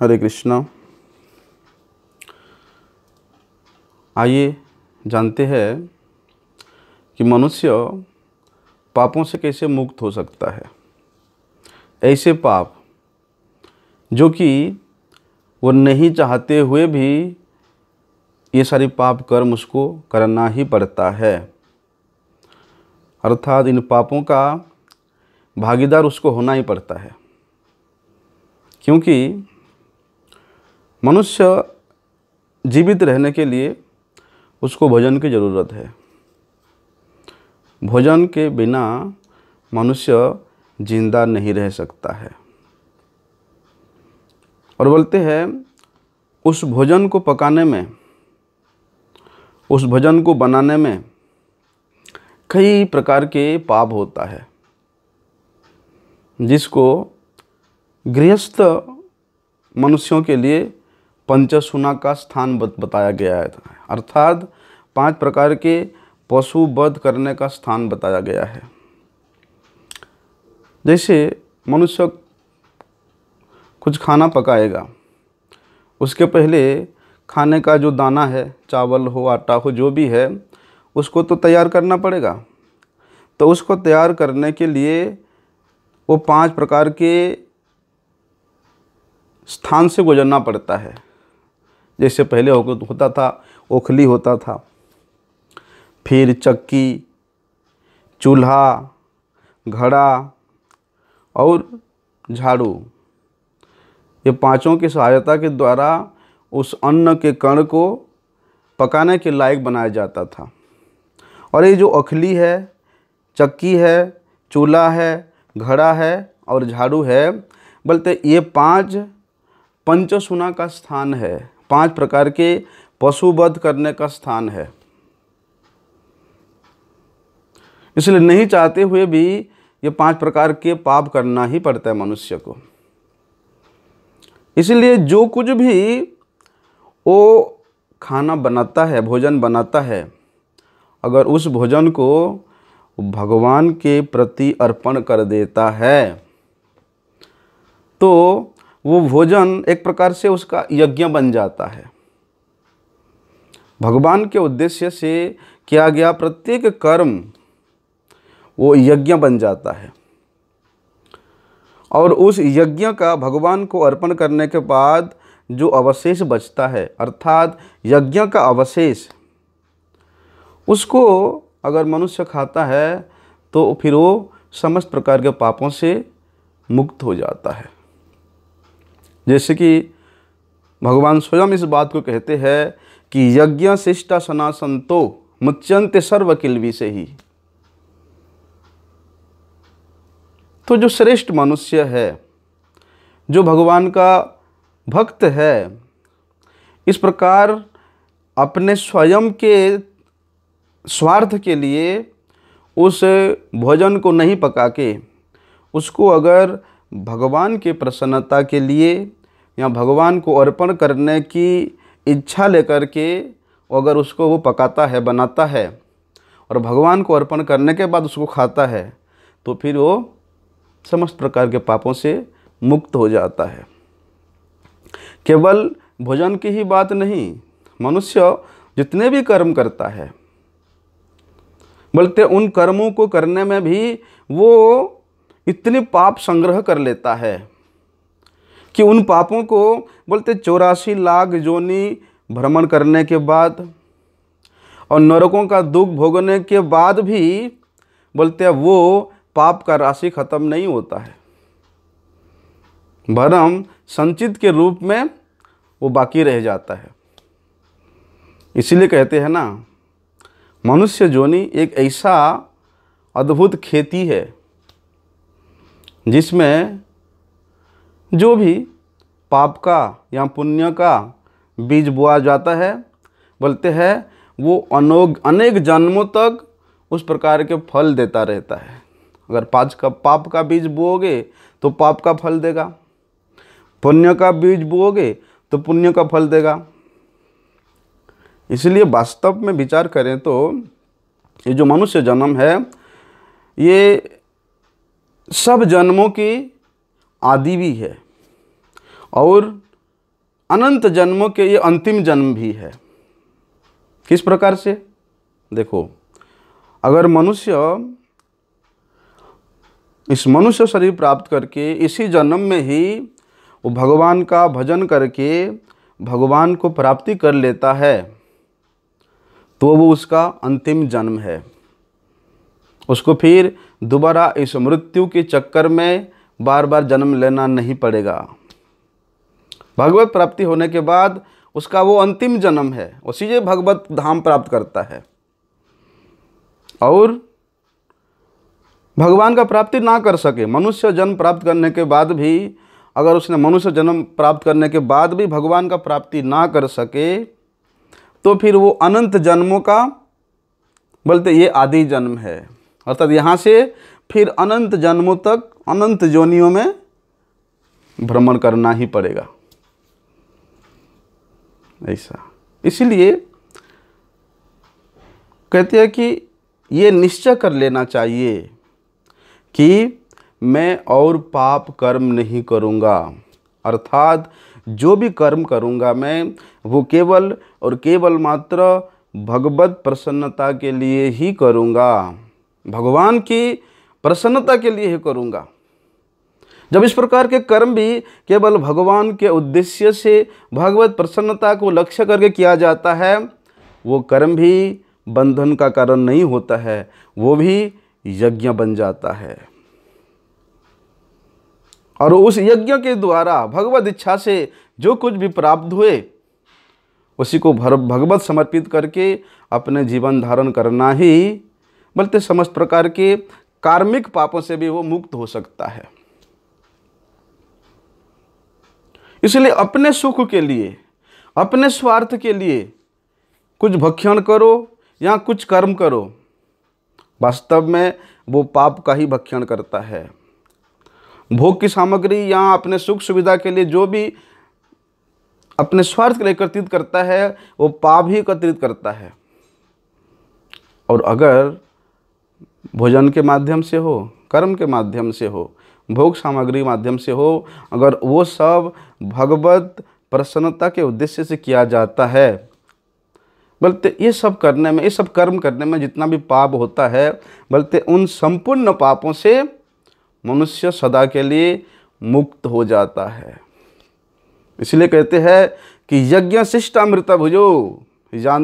हरे कृष्णा आइए जानते हैं कि मनुष्य पापों से कैसे मुक्त हो सकता है ऐसे पाप जो कि वो नहीं चाहते हुए भी ये सारे पाप कर्म उसको करना ही पड़ता है अर्थात इन पापों का भागीदार उसको होना ही पड़ता है क्योंकि मनुष्य जीवित रहने के लिए उसको भोजन की ज़रूरत है भोजन के बिना मनुष्य जिंदा नहीं रह सकता है और बोलते हैं उस भोजन को पकाने में उस भोजन को बनाने में कई प्रकार के पाप होता है जिसको गृहस्थ मनुष्यों के लिए पंचसुना का स्थान बताया गया है अर्थात पांच प्रकार के पशु वध करने का स्थान बताया गया है जैसे मनुष्य कुछ खाना पकाएगा उसके पहले खाने का जो दाना है चावल हो आटा हो जो भी है उसको तो तैयार करना पड़ेगा तो उसको तैयार करने के लिए वो पांच प्रकार के स्थान से गुजरना पड़ता है जैसे पहले होता था ओखली होता था फिर चक्की चूल्हा घड़ा और झाड़ू ये पांचों की सहायता के द्वारा उस अन्न के कण को पकाने के लायक बनाया जाता था और ये जो अखली है चक्की है चूल्हा है घड़ा है और झाड़ू है बल्कि ये पांच पंचसुना का स्थान है पांच प्रकार के पशु वध करने का स्थान है इसलिए नहीं चाहते हुए भी ये पांच प्रकार के पाप करना ही पड़ता है मनुष्य को इसलिए जो कुछ भी वो खाना बनाता है भोजन बनाता है अगर उस भोजन को भगवान के प्रति अर्पण कर देता है तो वो भोजन एक प्रकार से उसका यज्ञ बन जाता है भगवान के उद्देश्य से किया गया प्रत्येक कर्म वो यज्ञ बन जाता है और उस यज्ञ का भगवान को अर्पण करने के बाद जो अवशेष बचता है अर्थात यज्ञ का अवशेष उसको अगर मनुष्य खाता है तो फिर वो समस्त प्रकार के पापों से मुक्त हो जाता है जैसे कि भगवान स्वयं इस बात को कहते हैं कि यज्ञ शिष्टा सना संतो मुच्यंत सर्व किलवी से ही तो जो श्रेष्ठ मनुष्य है जो भगवान का भक्त है इस प्रकार अपने स्वयं के स्वार्थ के लिए उस भोजन को नहीं पका के उसको अगर भगवान के प्रसन्नता के लिए या भगवान को अर्पण करने की इच्छा लेकर के अगर उसको वो पकाता है बनाता है और भगवान को अर्पण करने के बाद उसको खाता है तो फिर वो समस्त प्रकार के पापों से मुक्त हो जाता है केवल भोजन की ही बात नहीं मनुष्य जितने भी कर्म करता है बल्कि उन कर्मों को करने में भी वो इतने पाप संग्रह कर लेता है कि उन पापों को बोलते चौरासी लाख जोनी भ्रमण करने के बाद और नरकों का दुख भोगने के बाद भी बोलते हैं वो पाप का राशि खत्म नहीं होता है भरम संचित के रूप में वो बाकी रह जाता है इसीलिए कहते हैं ना मनुष्य जोनी एक ऐसा अद्भुत खेती है जिसमें जो भी पाप का या पुण्य का बीज बोया जाता है बोलते हैं वो अनोग अनेक जन्मों तक उस प्रकार के फल देता रहता है अगर पाँच का पाप का बीज बोओगे तो पाप का फल देगा पुण्य का बीज बोओगे तो पुण्य का फल देगा इसलिए वास्तव में विचार करें तो ये जो मनुष्य जन्म है ये सब जन्मों के आदि भी है और अनंत जन्मों के ये अंतिम जन्म भी है किस प्रकार से देखो अगर मनुष्य इस मनुष्य शरीर प्राप्त करके इसी जन्म में ही वो भगवान का भजन करके भगवान को प्राप्ति कर लेता है तो वो उसका अंतिम जन्म है उसको फिर दोबारा इस मृत्यु के चक्कर में बार बार जन्म लेना नहीं पड़ेगा भगवत प्राप्ति होने के बाद उसका वो अंतिम जन्म है उसी से भगवत धाम प्राप्त करता है और भगवान का प्राप्ति ना कर सके मनुष्य जन्म प्राप्त करने के बाद भी अगर उसने मनुष्य जन्म प्राप्त करने के बाद भी भगवान का प्राप्ति ना कर सके तो फिर वो अनंत जन्मों का बोलते ये आदि जन्म है अर्थात यहाँ से फिर अनंत जन्मों तक अनंत जोनियों में भ्रमण करना ही पड़ेगा ऐसा इसलिए कहते हैं कि ये निश्चय कर लेना चाहिए कि मैं और पाप कर्म नहीं करूँगा अर्थात जो भी कर्म करूँगा मैं वो केवल और केवल मात्र भगवत प्रसन्नता के लिए ही करूँगा भगवान की प्रसन्नता के लिए ही करूँगा जब इस प्रकार के कर्म भी केवल भगवान के उद्देश्य से भगवत प्रसन्नता को लक्ष्य करके किया जाता है वो कर्म भी बंधन का कारण नहीं होता है वो भी यज्ञ बन जाता है और उस यज्ञ के द्वारा भगवत इच्छा से जो कुछ भी प्राप्त हुए उसी को भगवत समर्पित करके अपने जीवन धारण करना ही बल्कि समस्त प्रकार के कार्मिक पापों से भी वो मुक्त हो सकता है इसलिए अपने सुख के लिए अपने स्वार्थ के लिए कुछ भक्षण करो या कुछ कर्म करो वास्तव में वो पाप का ही भक्षण करता है भोग की सामग्री या अपने सुख सुविधा के लिए जो भी अपने स्वार्थ के लिए एकत्रित करता है वो पाप ही एकत्रित करता है और अगर भोजन के माध्यम से हो कर्म के माध्यम से हो भोग सामग्री माध्यम से हो अगर वो सब भगवत प्रसन्नता के उद्देश्य से किया जाता है बल्कि ये सब करने में ये सब कर्म करने में जितना भी पाप होता है बल्कि उन संपूर्ण पापों से मनुष्य सदा के लिए मुक्त हो जाता है इसलिए कहते हैं कि यज्ञ शिष्टामृत भुजो जान